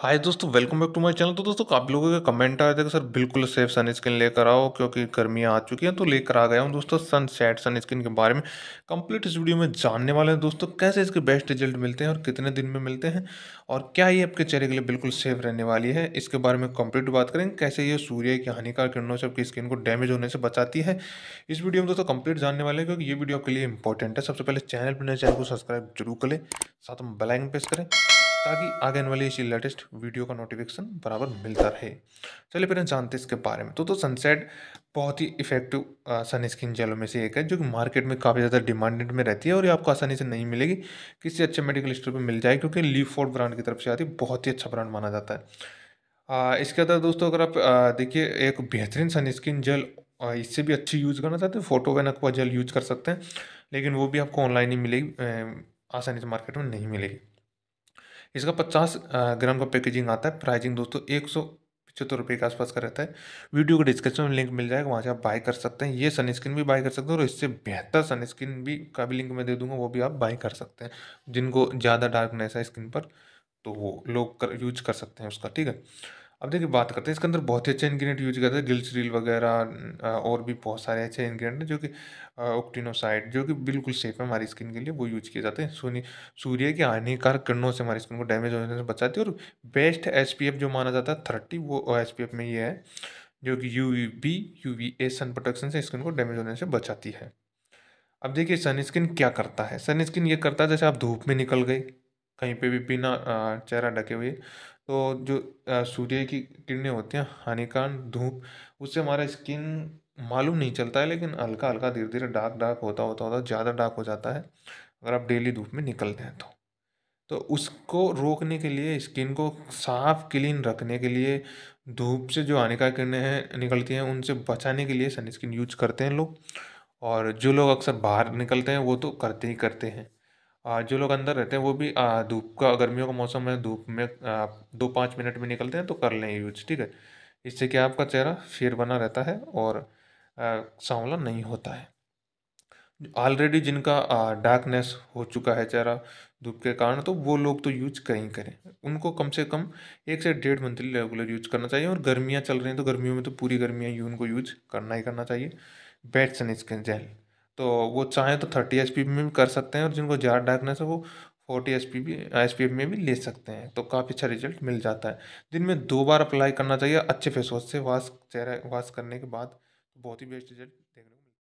हाय दोस्तों welcome back to my channel तो दोस्तों काफ़ी लोगों के कमेंट आए थे कि सर बिल्कुल सेफ सन स्किन लेकर आओ क्योंकि गर्मियाँ आ चुकी हैं तो लेकर आ गया हूँ दोस्तों सनसेट सन स्किन के बारे में कंप्लीट इस वीडियो में जानने वाले हैं दोस्तों कैसे इसके बेस्ट रिजल्ट मिलते हैं और कितने दिन में मिलते हैं और क्या ये आपके चेहरे के लिए बिल्कुल सेफ रहने वाली है इसके बारे में कंप्लीट बात करेंगे कैसे ये सूर्य की हानिकार किरणों से आपकी स्किन को डैमेज होने से बचाती है इस वीडियो में दोस्तों कंप्लीट जानने वाले हैं क्योंकि ये वीडियो आपके लिए इंपॉर्टेंट है सबसे पहले चैनल पर नए चैनल को सब्सक्राइब जरूर करें साथ में बेलाइन प्रेस करें ताकि आगे आने वाली इसी लेटेस्ट वीडियो का नोटिफिकेशन बराबर मिलता रहे चलिए फिर जानते हैं इसके बारे में तो तो सनसेट बहुत ही इफेक्टिव सन स्किन जेलों में से एक है जो कि मार्केट में काफ़ी ज़्यादा डिमांडेड में रहती है और ये आपको आसानी से नहीं मिलेगी किसी अच्छे मेडिकल स्टोर पर मिल जाए क्योंकि लीव फोर्ड ब्रांड की तरफ से आती है बहुत ही अच्छा ब्रांड माना जाता है इसके अंदर दोस्तों अगर आप देखिए एक बेहतरीन सन स्किन जेल इससे भी अच्छी यूज़ करना चाहते हैं फोटो वन जेल यूज कर सकते हैं लेकिन वो भी आपको ऑनलाइन ही मिलेगी आसानी से मार्केट में नहीं मिलेगी इसका पचास ग्राम का पैकेजिंग आता है प्राइजिंग दोस्तों एक सौ पचहत्तर रुपये के आसपास का रहता है वीडियो के डिस्क्रिप्शन में लिंक मिल जाएगा वहाँ से आप बाय कर सकते हैं ये सनस्क्रीन भी बाय कर सकते हैं और इससे बेहतर सनस्क्रीन भी का भी लिंक मैं दे दूंगा वो भी आप बाय कर सकते हैं जिनको ज़्यादा डार्कनेस है स्किन पर तो वो लोग कर यूज कर सकते हैं उसका ठीक है अब देखिए बात करते हैं इसके अंदर बहुत ही अच्छे इंग्रेडिएंट यूज करते हैं रील वगैरह और भी बहुत सारे अच्छे इंग्रेडिएंट हैं जो कि ओक्टिनोसाइड जो कि बिल्कुल सेफ है हमारी स्किन के लिए वो यूज किए जाते हैं सोनी सूर्य की हानिकारक किरणों से हमारी स्किन को डैमेज होने से बचाती है और बेस्ट एस जो माना जाता है थर्टी वो एस में ये है जो कि U V U V A sun protection से स्किन को डैमेज होने से बचाती है अब देखिए सनस्क्रीन क्या करता है सनस्क्रीन ये करता है जैसे आप धूप में निकल गए कहीं पे भी बिना चेहरा ढके हुए तो जो सूर्य की किरणें होती हैं हानिकारक धूप उससे हमारा स्किन मालूम नहीं चलता है लेकिन हल्का हल्का धीरे धीरे डार्क डार्क होता होता होता ज़्यादा डार्क हो जाता है अगर आप डेली धूप में निकलते हैं तो तो उसको रोकने के लिए स्किन को साफ क्लीन रखने के लिए धूप से जो हानिकारक किरणें हैं निकलती हैं उनसे बचाने के लिए सनस्क्रीन यूज करते हैं लोग और जो लोग अक्सर बाहर निकलते हैं वो तो करते ही करते हैं जो लोग अंदर रहते हैं वो भी धूप का गर्मियों का मौसम है धूप में दो पाँच मिनट में निकलते हैं तो कर लें यूज ठीक है इससे क्या आपका चेहरा फिर बना रहता है और सांवला नहीं होता है ऑलरेडी जिनका डार्कनेस हो चुका है चेहरा धूप के कारण तो वो लोग तो यूज कहीं करें उनको कम से कम एक से डेढ़ मंथली रेगुलर यूज करना चाहिए और गर्मियाँ चल रही हैं तो गर्मियों में तो पूरी गर्मियाँ ही उनको यूज करना ही करना चाहिए बेट स्किन जेल तो वो चाहें तो थर्टी एच पी में भी कर सकते हैं और जिनको ज़्यादा डार्कनेस है वो फोर्टी एच पी भी एच पी में भी ले सकते हैं तो काफ़ी अच्छा रिजल्ट मिल जाता है दिन में दो बार अप्लाई करना चाहिए अच्छे फेस वॉश से वॉश चेहरा वॉश करने के बाद बहुत ही बेस्ट रिजल्ट